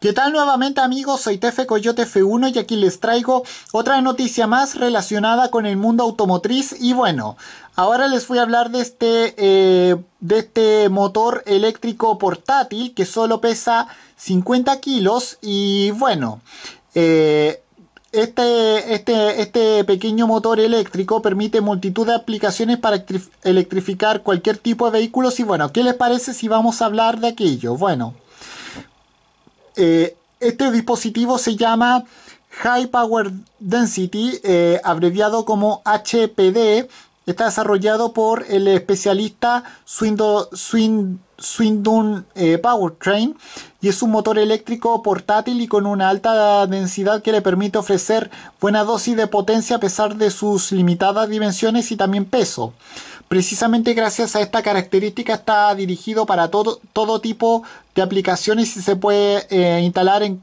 ¿Qué tal nuevamente amigos? Soy Tefe Coyote F1 y aquí les traigo otra noticia más relacionada con el mundo automotriz y bueno, ahora les voy a hablar de este, eh, de este motor eléctrico portátil que solo pesa 50 kilos y bueno, eh, este, este, este, pequeño motor eléctrico permite multitud de aplicaciones para electrificar cualquier tipo de vehículos y bueno, ¿qué les parece si vamos a hablar de aquello? Bueno... Eh, este dispositivo se llama High Power Density, eh, abreviado como HPD. Está desarrollado por el especialista Swindon, eh, Powertrain y es un motor eléctrico portátil y con una alta densidad que le permite ofrecer buena dosis de potencia a pesar de sus limitadas dimensiones y también peso. Precisamente gracias a esta característica está dirigido para todo, todo tipo de aplicaciones y se puede eh, instalar en,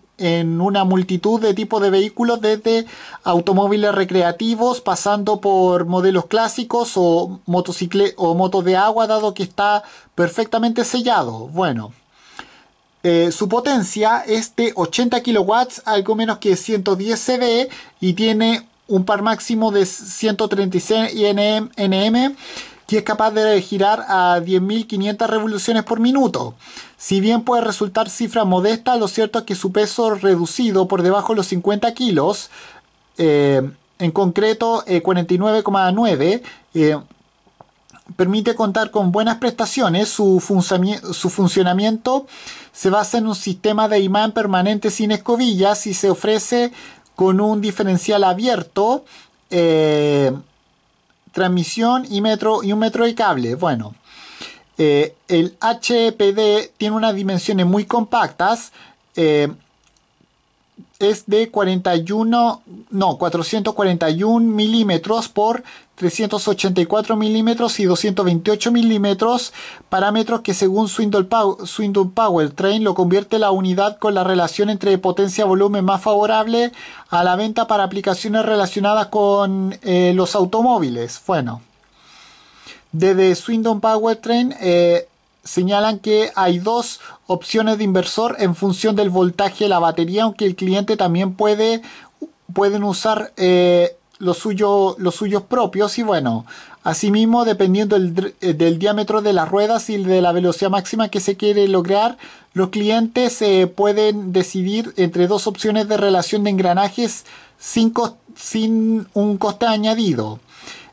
una multitud de tipos de vehículos desde automóviles recreativos pasando por modelos clásicos o, o motos de agua dado que está perfectamente sellado. Bueno. Eh, su potencia es de 80 kW, algo menos que 110 CV y tiene un par máximo de 136 NM, que es capaz de girar a 10.500 revoluciones por minuto. Si bien puede resultar cifra modesta, lo cierto es que su peso reducido por debajo de los 50 kilos, eh, en concreto 49,9, eh, eh, permite contar con buenas prestaciones, su, funcionamiento se basa en un sistema de imán permanente sin escobillas y se ofrece con un diferencial abierto transmisión y, metro, y un metro de cable. Bueno, eh, el HPD tiene unas dimensiones muy compactas. Eh, es de 41, no, 441 milímetros por 384 milímetros y 228 milímetros, parámetros que según Swindon Power Powertrain lo convierte la unidad con la relación entre potencia-volumen más favorable a la venta para aplicaciones relacionadas con eh, los automóviles. Bueno, desde Swindon Powertrain... Eh, señalan que hay dos opciones de inversor en función del voltaje de la batería, aunque el cliente también puede pueden usar eh, los, suyos propios y bueno, asimismo dependiendo eh, del, diámetro de las ruedas y de la velocidad máxima que se quiere lograr, los clientes se eh, pueden decidir entre dos opciones de relación de engranajes sin, sin un coste añadido.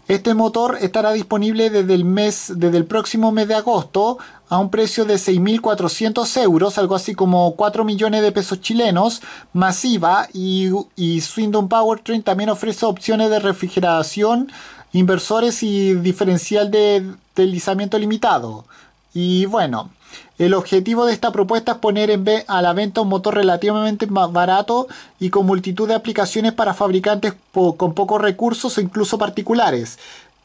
Este motor estará disponible desde el, mes, desde el próximo mes de agosto a un precio de 6.400 euros, algo así como 4 millones de pesos chilenos, masiva y, y Swindon Powertrain también ofrece opciones de refrigeración, inversores y diferencial de deslizamiento limitado. Y bueno, el objetivo de esta propuesta es poner en a la venta un motor relativamente más barato y con multitud de aplicaciones para fabricantes con pocos recursos o incluso particulares.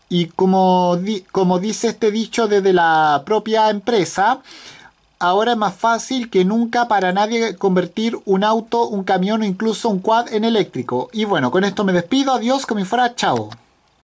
Y como, como dice este dicho desde la propia empresa, ahora es más fácil que nunca para nadie convertir un auto, un camión o incluso un quad en eléctrico. Y bueno, con esto me despido, adiós, como fuera, chao.